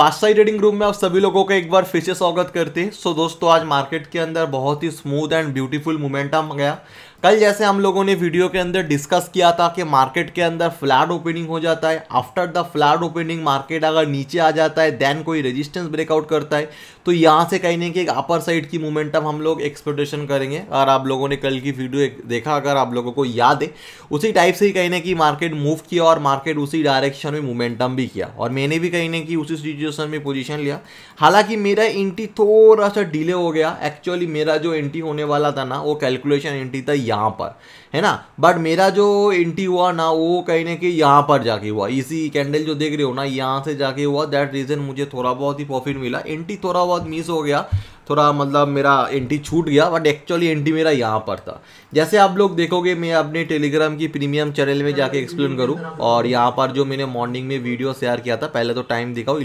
बादशाही trading room में आप सभी लोगों का एक बार फिर से स्वागत करते हैं सो दोस्तों आज मार्केट के अंदर बहुत ही स्मूथ एंड ब्यूटीफुल मोमेंटम गया कल जैसे हम लोगों ने वीडियो के अंदर डिस्कस किया था कि मार्केट के अंदर फ्लैट ओपनिंग हो जाता है after the flat opening market अगर नीचे आ जाता है देन कोई रेजिस्टेंस ब्रेकआउट करता है तो यहाँ से कहीं नहीं कि एक अपर साइड की मोमेंटम हम लोग एक्सपेक्टेशन करेंगे अगर आप लोगों ने कल की वीडियो देखा अगर आप लोगों को याद है उसी टाइप से ही कहीं ना कि मार्केट मूव किया और मार्केट उसी डायरेक्शन में मोमेंटम भी किया और मैंने भी कहीं ना कि उसी सिचुएशन में पोजिशन लिया हालांकि मेरा एंट्री थोड़ा सा डिले हो गया एक्चुअली मेरा जो एंट्री होने वाला था ना वो कैलकुलेशन एंट्री था Yampa. है ना बट मेरा जो एंट्री हुआ ना वो कहीं ना कहीं यहाँ पर जाके हुआ इसी कैंडल जो देख रहे हो ना यहाँ से जाके हुआ दैट रीज़न मुझे थोड़ा बहुत ही प्रॉफिट मिला एंट्री थोड़ा बहुत मिस हो गया थोड़ा मतलब मेरा एंट्री छूट गया बट एक्चुअली एंट्री मेरा यहाँ पर था जैसे आप लोग देखोगे मैं अपने टेलीग्राम की प्रीमियम चैनल में जाके एक्सप्लेन करूँ और यहाँ पर जो मैंने मॉर्निंग में वीडियो शेयर किया था पहले तो टाइम दिखाओ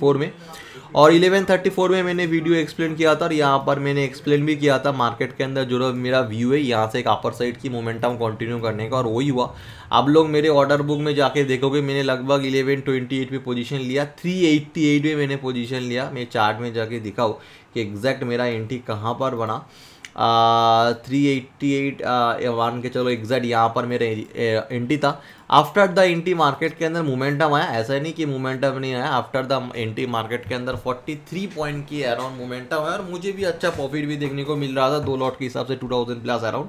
फोर में और 11:34 में मैंने वीडियो एक्सप्लेन किया था और यहाँ पर मैंने एक्सप्लेन भी किया था मार्केट के अंदर जो मेरा व्यू है यहाँ से एक अपर साइड की मोमेंटम कंटिन्यू करने का और वही हुआ आप लोग मेरे ऑर्डर बुक में जाके देखोगे मैंने लगभग इलेवन ट्वेंटी एट में पोजीशन लिया थ्री एट्टी एट में मैंने पोजीशन लिया मैं चार्ट में जाके दिखाऊँ कि एग्जैक्ट मेरा एंट्री कहाँ पर बना थ्री एट्टी एट वन के चलो एग्जैक्ट यहाँ पर मेरे एंटी था आफ्टर द एंटी मार्केट के अंदर मोमेंटम आया ऐसा नहीं कि मोमेंटम नहीं आया आफ्टर द एंटी मार्केट के अंदर 43 पॉइंट की अराउंड मोमेंटम है और मुझे भी अच्छा प्रॉफिट भी देखने को मिल रहा था दो लॉट के हिसाब से 2000 प्लस अराउंड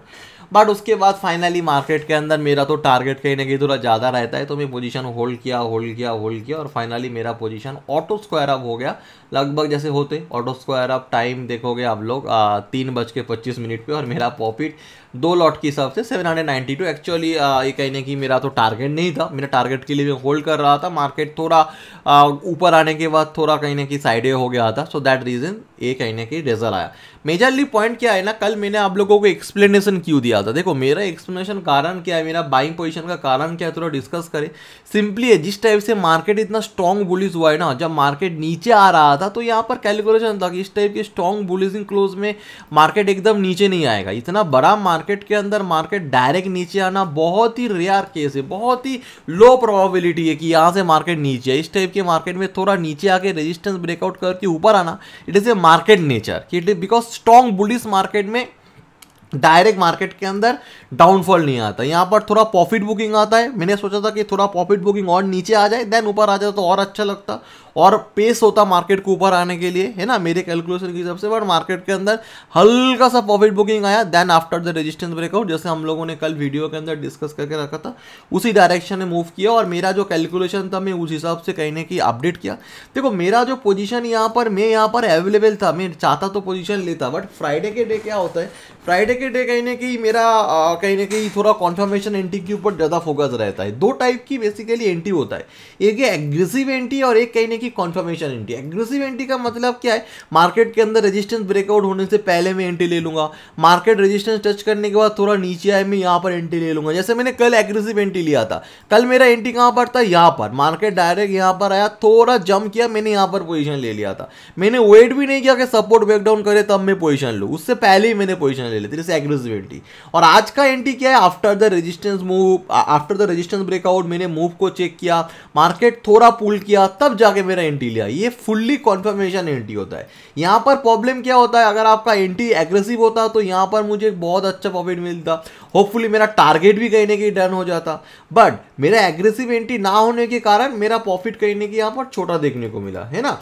बट उसके बाद फाइनली मार्केट के अंदर मेरा तो टारगेट कहीं ना कहीं थोड़ा ज़्यादा रहता है तो मैं पोजीशन होल्ड किया होल्ड किया होल्ड किया और फाइनली मेरा पोजीशन ऑटो स्क्वायर अप हो गया लगभग जैसे होते ऑटो स्क्वायर अप टाइम देखोगे आप लोग तीन बज के पच्चीस मिनट पे और मेरा प्रॉफिट दो लॉट के हिसाब से seven hundred ninety two actually ये कहने की मेरा तो टारगेट नहीं था मेरा टारगेट के लिए मैं होल्ड कर रहा था मार्केट थोड़ा ऊपर आने के बाद थोड़ा कहने की साइड हो गया था सो दैट रीज़न ये कहने की रिजल्ट आया मेजरली पॉइंट क्या है ना कल मैंने आप लोगों को एक्सप्लेनेशन क्यों दिया था देखो मेरा एक्सप्लेनेशन कारण क्या है मेरा बाइंग पोजिशन का कारण क्या है थोड़ा डिस्कस करें सिंपली है जिस टाइप से मार्केट इतना स्ट्रॉन्ग बुलिस हुआ है ना जब मार्केट नीचे आ रहा था तो यहाँ पर कैलकुलेशन था कि इस टाइप की स्ट्रॉन्ग बुलिसिंग क्लोज में मार्केट एकदम नीचे नहीं आएगा इतना बड़ा मार्केट के अंदर मार्केट डायरेक्ट नीचे आना बहुत ही रेयर केस है बहुत ही लो प्रोबेबिलिटी है कि यहाँ से मार्केट नीचे इस टाइप के मार्केट में थोड़ा नीचे आके रेजिस्टेंस ब्रेकआउट करके ऊपर आना it is a market nature कि it is because strong bullish market में डायरेक्ट मार्केट के अंदर डाउनफॉल नहीं आता यहाँ पर थोड़ा प्रॉफिट बुकिंग आता है मैंने सोचा था कि थोड़ा प्रॉफिट बुकिंग और नीचे आ जाए देन ऊपर आ जाए तो और अच्छा लगता और पेस होता मार्केट को ऊपर आने के लिए है ना मेरे कैलकुलेशन के हिसाब से बट मार्केट के अंदर हल्का सा प्रॉफिट बुकिंग आया then after the resistance breakout जैसे हम लोगों ने कल वीडियो के अंदर डिस्कस करके रखा था उसी डायरेक्शन में मूव किया और मेरा जो कैलकुलेशन था मैं उस हिसाब से कहने की अपडेट किया देखो मेरा जो पोजिशन यहाँ पर मैं यहाँ पर अवेलेबल था मैं चाहता तो पोजिशन लेता बट फ्राइडे के डे क्या होता है फ्राइडे के डे कहीं की मेरा कहीं ना कहीं थोड़ा कॉन्फर्मेशन एंट्री के ऊपर ज़्यादा फोकस रहता है दो टाइप की बेसिकली एंट्री होता है एक एग्रेसिव एंट्री और एक कहीं की की कॉन्फर्मेशन एंट्री एग्रेसिव एंट्री का मतलब क्या है मार्केट के अंदर रेजिस्टेंस ब्रेकआउट होने से पहले मैं एंट्री ले लूँगा मार्केट रेजिस्टेंस टच करने के बाद थोड़ा नीचे आए मैं यहाँ पर एंट्री ले लूँगा जैसे मैंने कल एग्रेसिव एंट्री लिया था कल मेरा एंट्री कहाँ पर था यहाँ पर मार्केट डायरेक्ट यहाँ पर आया थोड़ा जम किया मैंने यहाँ पर पोजिशन ले लिया था मैंने वेट भी नहीं किया कि सपोर्ट ब्रेकडाउन करे तब मैं पोजिशन लूँ उससे पहले ही मैंने पोजिशन ले ली जैसे एग्रेसिव एंट्री और आज का एंट्री क्या है after the resistance move after the resistance breakout मैंने मूव को चेक किया मार्केट थोड़ा पुल किया तब जाके मेरा एंटी लिया ये फुल्ली कॉन्फर्मेशन एंटी होता है यहाँ पर प्रॉब्लम क्या होता है अगर आपका एंटी एग्रेसिव होता तो यहाँ पर मुझे बहुत अच्छा प्रॉफिट मिलता होपफुली मेरा टारगेट भी कहीं ना कहीं डन हो जाता बट मेरा एग्रेसिव एंटी ना होने के कारण मेरा प्रॉफिट कहीं ना कहीं यहाँ पर छोटा देखने को मिला है ना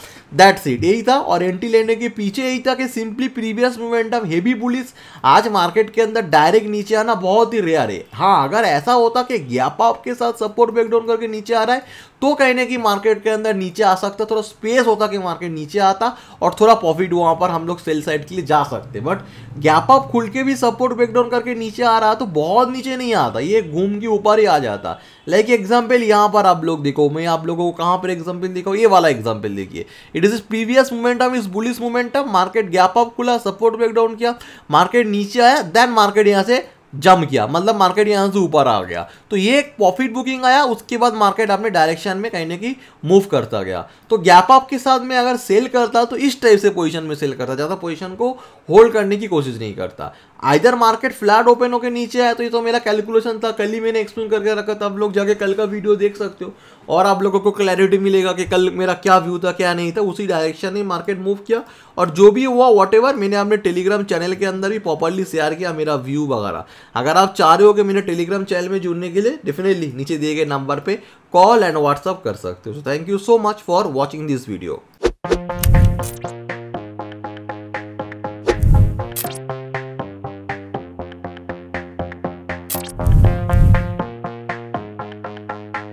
दैट्स इट यही था और एंटी लेने के पीछे यही था कि simply previous momentum heavy bullish आज मार्केट के अंदर डायरेक्ट नीचे आना बहुत ही रेयर है हाँ अगर ऐसा होता कि गैप आपके साथ सपोर्ट ब्रेकडाउन करके नीचे आ रहा है तो कहने की मार्केट के अंदर नीचे आ सकता थोड़ा स्पेस होता कि मार्केट नीचे आता और थोड़ा प्रॉफिट वहाँ पर हम लोग सेल साइड के लिए जा सकते बट गैप अप खुल के भी सपोर्ट ब्रेकडाउन करके नीचे आ रहा तो बहुत नीचे नहीं आता ये घूम के ऊपर ही आ जाता लाइक एग्जाम्पल यहाँ पर आप लोग देखो मैं आप लोगों को कहाँ पर एग्जाम्पल देखो ये वाला एग्जाम्पल देखिए it is previous momentum is bullish momentum market gap up खुला सपोर्ट ब्रेकडाउन किया मार्केट नीचे आया देन मार्केट यहाँ से जम गया मतलब मार्केट यहाँ से ऊपर आ गया तो ये एक प्रॉफिट बुकिंग आया उसके बाद मार्केट अपने डायरेक्शन में कहीं ना कहीं मूव करता गया तो गैप अप के साथ में अगर सेल करता तो इस टाइप से पोजीशन में सेल करता ज़्यादा पोजीशन को होल्ड करने की कोशिश नहीं करता आइधर मार्केट फ्लैट ओपन होकर नीचे आया तो ये तो मेरा कैलकुलेशन था कल ही मैंने एक्सप्लेन करके रखा था आप लोग जाके कल का वीडियो देख सकते हो और आप लोगों को क्लैरिटी मिलेगा कि कल मेरा क्या व्यू था क्या नहीं था उसी डायरेक्शन में मार्केट मूव किया और जो भी हुआ वॉट मैंने अपने टेलीग्राम चैनल के अंदर भी प्रॉपरली शेयर किया मेरा व्यू वगैरह अगर आप चाह रहे हो कि मेरे टेलीग्राम चैनल में जुड़ने के लिए डेफिनेटली नीचे दिए गए नंबर पर कॉल एंड व्हाट्सअप कर सकते हो so thank you so much for watching this video